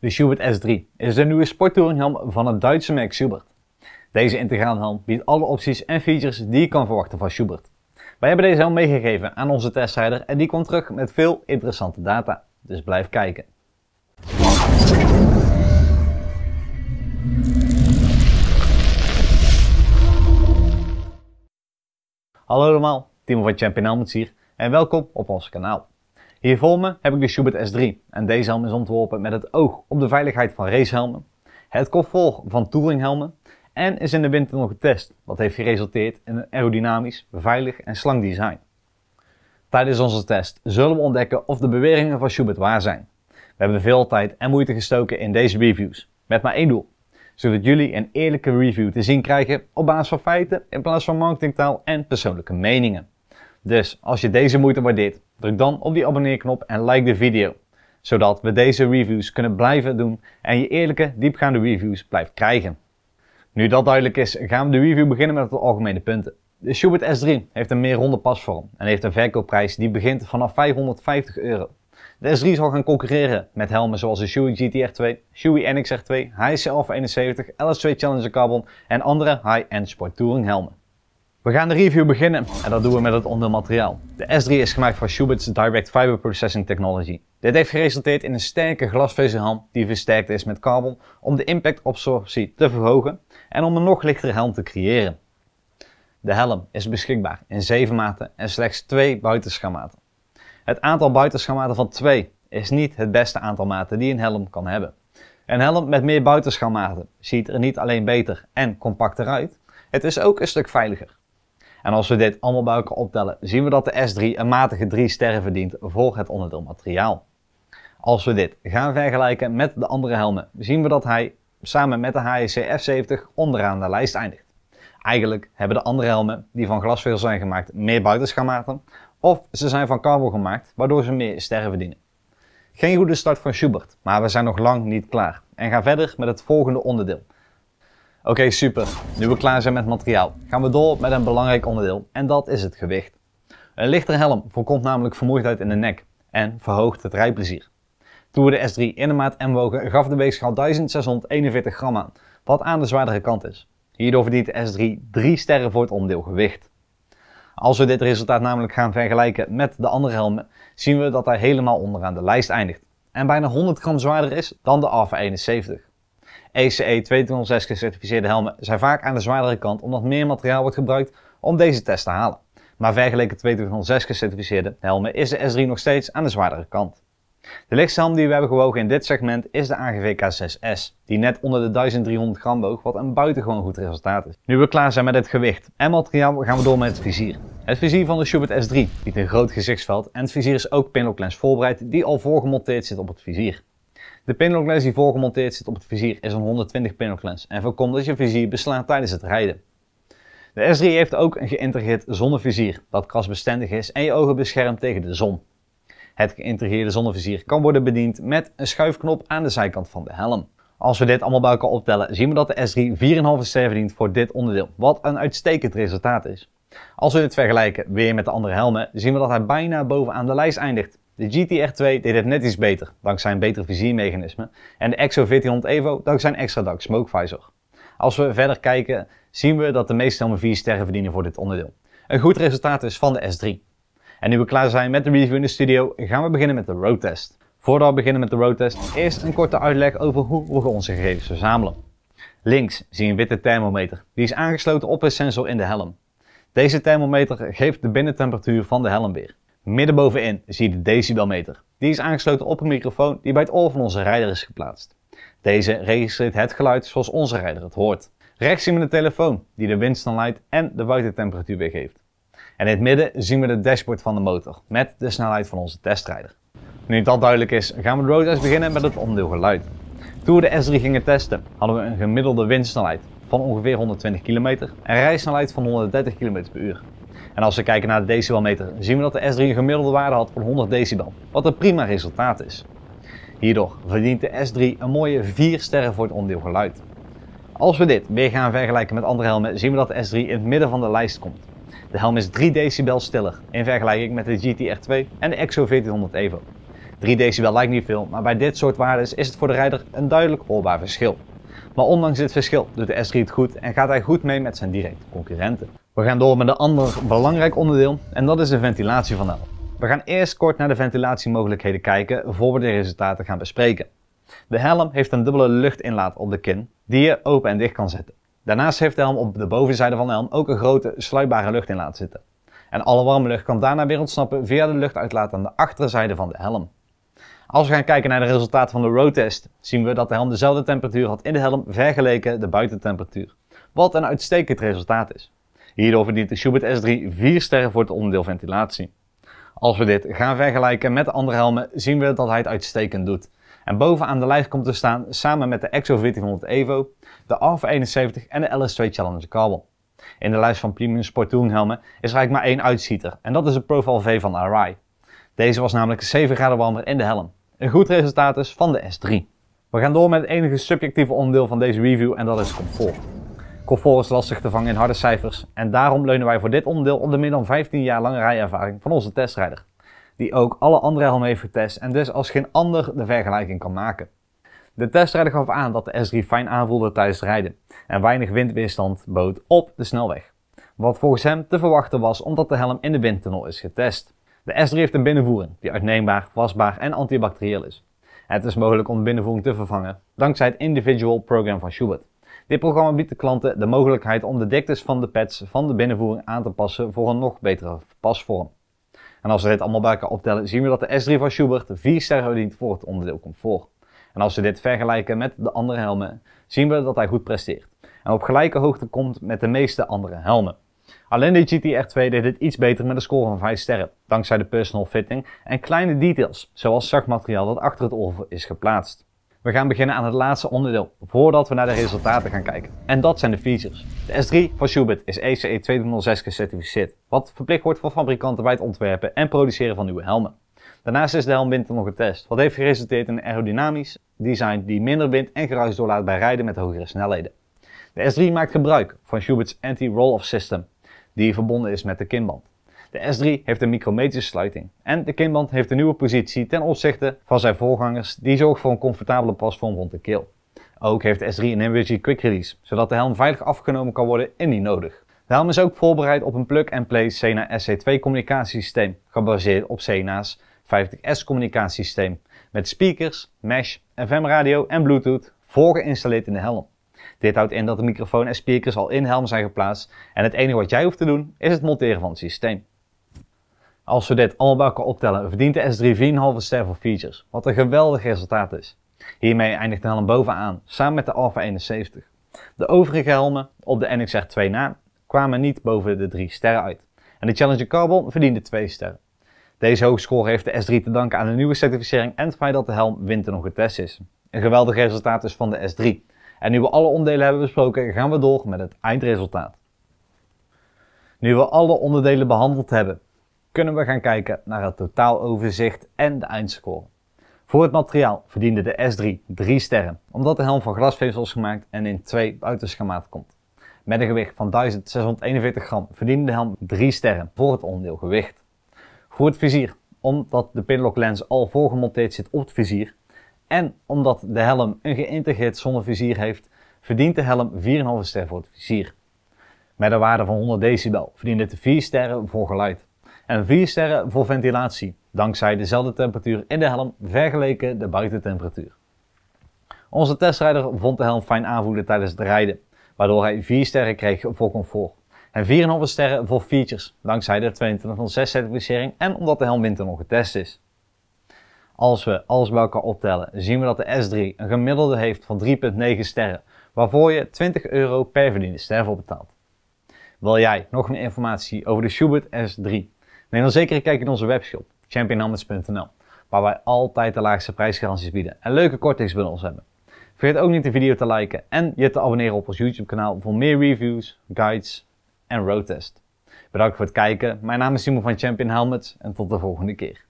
De Schubert S3 is de nieuwe sporttouringhelm van het Duitse merk Schubert. Deze integraalhelm biedt alle opties en features die je kan verwachten van Schubert. Wij hebben deze helm meegegeven aan onze testrijder en die komt terug met veel interessante data. Dus blijf kijken. Hallo allemaal, Timo van Helmets hier en welkom op ons kanaal. Hier voor me heb ik de Schubert S3 en deze helm is ontworpen met het oog op de veiligheid van racehelmen, het gevolg van touringhelmen en is in de winter nog getest, wat heeft geresulteerd in een aerodynamisch, veilig en slank design. Tijdens onze test zullen we ontdekken of de beweringen van Schubert waar zijn. We hebben veel tijd en moeite gestoken in deze reviews, met maar één doel. Zodat jullie een eerlijke review te zien krijgen op basis van feiten in plaats van marketingtaal en persoonlijke meningen. Dus als je deze moeite waardeert, druk dan op die abonneerknop en like de video. Zodat we deze reviews kunnen blijven doen en je eerlijke, diepgaande reviews blijft krijgen. Nu dat duidelijk is, gaan we de review beginnen met de algemene punten. De Schubert S3 heeft een meer ronde pasvorm en heeft een verkoopprijs die begint vanaf 550 euro. De S3 zal gaan concurreren met helmen zoals de Shui GTR2, Shoei NXR2, HSC Alpha 71, LS2 Challenger Carbon en andere high-end sport touring helmen. We gaan de review beginnen en dat doen we met het ondermateriaal. De S3 is gemaakt van Schubert's Direct Fiber Processing Technology. Dit heeft geresulteerd in een sterke glasvezelhelm die versterkt is met carbon om de impactabsorptie te verhogen en om een nog lichtere helm te creëren. De helm is beschikbaar in 7 maten en slechts 2 buitenschamaten. Het aantal buitenschamaten van 2 is niet het beste aantal maten die een helm kan hebben. Een helm met meer buitenschamaten ziet er niet alleen beter en compacter uit, het is ook een stuk veiliger. En als we dit allemaal bij elkaar optellen, zien we dat de S3 een matige 3 sterren verdient voor het onderdeel materiaal. Als we dit gaan vergelijken met de andere helmen, zien we dat hij samen met de HEC F70 onderaan de lijst eindigt. Eigenlijk hebben de andere helmen die van glasvezel zijn gemaakt meer buitenschamaten, of ze zijn van kabel gemaakt, waardoor ze meer sterren verdienen. Geen goede start van Schubert, maar we zijn nog lang niet klaar en gaan verder met het volgende onderdeel, Oké, super. Nu we klaar zijn met materiaal, gaan we door met een belangrijk onderdeel en dat is het gewicht. Een lichter helm voorkomt namelijk vermoeidheid in de nek en verhoogt het rijplezier. Toen we de S3 in de maat M wogen, gaf de weegschaal 1641 gram aan, wat aan de zwaardere kant is. Hierdoor verdient de S3 drie sterren voor het onderdeel gewicht. Als we dit resultaat namelijk gaan vergelijken met de andere helmen, zien we dat hij helemaal onderaan de lijst eindigt en bijna 100 gram zwaarder is dan de AFA 71. ECE 2206 e, gecertificeerde helmen zijn vaak aan de zwaardere kant omdat meer materiaal wordt gebruikt om deze test te halen. Maar vergeleken 2206 gecertificeerde helmen is de S3 nog steeds aan de zwaardere kant. De lichtste helm die we hebben gewogen in dit segment is de AGV K6S, die net onder de 1300 gram woog, wat een buitengewoon goed resultaat is. Nu we klaar zijn met het gewicht en materiaal gaan we door met het vizier. Het vizier van de Schubert S3 biedt een groot gezichtsveld en het vizier is ook pinlocklens voorbereid die al voorgemonteerd zit op het vizier. De pinlock lens die voorgemonteerd zit op het vizier is een 120 pinlock lens en voorkomt dat je vizier beslaat tijdens het rijden. De S3 heeft ook een geïntegreerd zonnevizier dat krasbestendig is en je ogen beschermt tegen de zon. Het geïntegreerde zonnevizier kan worden bediend met een schuifknop aan de zijkant van de helm. Als we dit allemaal bij elkaar optellen, zien we dat de S3 4,5 ster verdient voor dit onderdeel, wat een uitstekend resultaat is. Als we dit vergelijken weer met de andere helmen, zien we dat hij bijna bovenaan de lijst eindigt. De GTR 2 deed het net iets beter, dankzij een beter viziermechanisme. En de EXO 1400 EVO dankzij een extra dak smoke visor. Als we verder kijken, zien we dat de meeste helmen 4 sterren verdienen voor dit onderdeel. Een goed resultaat is van de S3. En nu we klaar zijn met de review in de studio, gaan we beginnen met de roadtest. Voordat we beginnen met de roadtest, eerst een korte uitleg over hoe we onze gegevens verzamelen. Links zie je een witte thermometer, die is aangesloten op een sensor in de helm. Deze thermometer geeft de binnentemperatuur van de helm weer. Midden bovenin zie je de decibelmeter. Die is aangesloten op een microfoon die bij het oor van onze rijder is geplaatst. Deze registreert het geluid zoals onze rijder het hoort. Rechts zien we de telefoon die de windsnelheid en de buitentemperatuur weergeeft. En in het midden zien we de dashboard van de motor met de snelheid van onze testrijder. Nu dat duidelijk is, gaan we de roadtest beginnen met het onderdeel geluid. Toen we de S3 gingen testen, hadden we een gemiddelde windsnelheid van ongeveer 120 km en rijsnelheid van 130 km per uur. En als we kijken naar de decibelmeter, zien we dat de S3 een gemiddelde waarde had van 100 decibel, wat een prima resultaat is. Hierdoor verdient de S3 een mooie 4 sterren voor het onderdeel geluid. Als we dit weer gaan vergelijken met andere helmen, zien we dat de S3 in het midden van de lijst komt. De helm is 3 decibel stiller in vergelijking met de GTR 2 en de EXO 1400 EVO. 3 decibel lijkt niet veel, maar bij dit soort waardes is het voor de rijder een duidelijk hoorbaar verschil. Maar ondanks dit verschil doet de S3 het goed en gaat hij goed mee met zijn directe concurrenten. We gaan door met een ander belangrijk onderdeel en dat is de ventilatie van de We gaan eerst kort naar de ventilatiemogelijkheden kijken voor we de resultaten gaan bespreken. De helm heeft een dubbele luchtinlaat op de kin die je open en dicht kan zetten. Daarnaast heeft de helm op de bovenzijde van de helm ook een grote sluitbare luchtinlaat zitten. En alle warme lucht kan daarna weer ontsnappen via de luchtuitlaat aan de achterzijde van de helm. Als we gaan kijken naar de resultaten van de roadtest, zien we dat de helm dezelfde temperatuur had in de helm vergeleken de buitentemperatuur. Wat een uitstekend resultaat is. Hierdoor verdient de Schubert S3 4 sterren voor het onderdeel ventilatie. Als we dit gaan vergelijken met de andere helmen, zien we dat hij het uitstekend doet. En bovenaan de lijst komt te staan, samen met de EXO 1400 EVO, de Alpha 71 en de LS2 Challenger Carbon. In de lijst van premium helmen is er eigenlijk maar één uitschieter, en dat is de Profile V van Arai. Deze was namelijk de 7 graden warmer in de helm. Een goed resultaat dus van de S3. We gaan door met het enige subjectieve onderdeel van deze review en dat is comfort. Comfort is lastig te vangen in harde cijfers en daarom leunen wij voor dit onderdeel op de meer dan 15 jaar lange rijervaring van onze testrijder. Die ook alle andere helmen heeft getest en dus als geen ander de vergelijking kan maken. De testrijder gaf aan dat de S3 fijn aanvoelde tijdens het rijden en weinig windweerstand bood op de snelweg. Wat volgens hem te verwachten was omdat de helm in de windtunnel is getest. De S3 heeft een binnenvoering die uitneembaar, wasbaar en antibacterieel is. Het is mogelijk om de binnenvoering te vervangen dankzij het Individual Program van Schubert. Dit programma biedt de klanten de mogelijkheid om de diktes van de pads van de binnenvoering aan te passen voor een nog betere pasvorm. En als we dit allemaal bij elkaar optellen, zien we dat de S3 van Schubert 4 sterren verdient voor het onderdeel comfort. En als we dit vergelijken met de andere helmen, zien we dat hij goed presteert. En op gelijke hoogte komt met de meeste andere helmen. Alleen de R 2 deed het iets beter met een score van 5 sterren, dankzij de personal fitting en kleine details, zoals zakmateriaal dat achter het oor is geplaatst. We gaan beginnen aan het laatste onderdeel, voordat we naar de resultaten gaan kijken. En dat zijn de features. De S3 van Schubert is ECE 206 e gecertificeerd, wat verplicht wordt voor fabrikanten bij het ontwerpen en produceren van nieuwe helmen. Daarnaast is de helm winter nog getest, wat heeft geresulteerd in een aerodynamisch design die minder wind en geruis doorlaat bij rijden met hogere snelheden. De S3 maakt gebruik van Schubert's anti-roll-off system, die verbonden is met de kinband. De S3 heeft een micrometrische sluiting en de kinband heeft een nieuwe positie ten opzichte van zijn voorgangers die zorgt voor een comfortabele pasvorm rond de keel. Ook heeft de S3 een Energy Quick Release, zodat de helm veilig afgenomen kan worden indien nodig. De helm is ook voorbereid op een plug-and-play Sena SC2 communicatiesysteem, gebaseerd op Sena's 50S communicatiesysteem, met speakers, mesh, FM radio en Bluetooth voorgeïnstalleerd in de helm. Dit houdt in dat de microfoon en speakers al in Helm zijn geplaatst en het enige wat jij hoeft te doen is het monteren van het systeem. Als we dit allemaal bij elkaar optellen, verdient de S3 4,5 ster voor features, wat een geweldig resultaat is. Hiermee eindigt de helm bovenaan, samen met de Alpha 71. De overige helmen op de NXR2 na kwamen niet boven de 3 sterren uit. En de Challenger Carbon verdiende 2 sterren. Deze hoge score heeft de S3 te danken aan de nieuwe certificering en het feit dat de helm winter nog getest is. Een geweldig resultaat dus van de S3. En nu we alle onderdelen hebben besproken, gaan we door met het eindresultaat. Nu we alle onderdelen behandeld hebben, kunnen we gaan kijken naar het totaaloverzicht en de eindscore. Voor het materiaal verdiende de S3 3 sterren, omdat de helm van glasvezel is gemaakt en in twee buitenschemaat komt. Met een gewicht van 1641 gram verdiende de helm 3 sterren voor het onderdeel gewicht. Voor het vizier, omdat de pinlock lens al voorgemonteerd zit op het vizier, en omdat de helm een geïntegreerd zonnevizier heeft, verdient de helm 4,5 ster voor het vizier. Met een waarde van 100 decibel verdient het 4 sterren voor geluid en 4 sterren voor ventilatie, dankzij dezelfde temperatuur in de helm vergeleken de buitentemperatuur. Onze testrijder vond de helm fijn aanvoelen tijdens het rijden, waardoor hij 4 sterren kreeg voor comfort en 4,5 sterren voor features, dankzij de 2206 certificering en omdat de helm winter nog getest is. Als we alles bij elkaar optellen, zien we dat de S3 een gemiddelde heeft van 3,9 sterren, waarvoor je 20 euro per verdiende ster voor betaalt. Wil jij nog meer informatie over de Schubert S3? Neem dan zeker een kijk in onze webshop championhelmets.nl, waar wij altijd de laagste prijsgaranties bieden en leuke kortings hebben. Vergeet ook niet de video te liken en je te abonneren op ons YouTube kanaal voor meer reviews, guides en roadtests. Bedankt voor het kijken. Mijn naam is Simon van Champion Helmets en tot de volgende keer.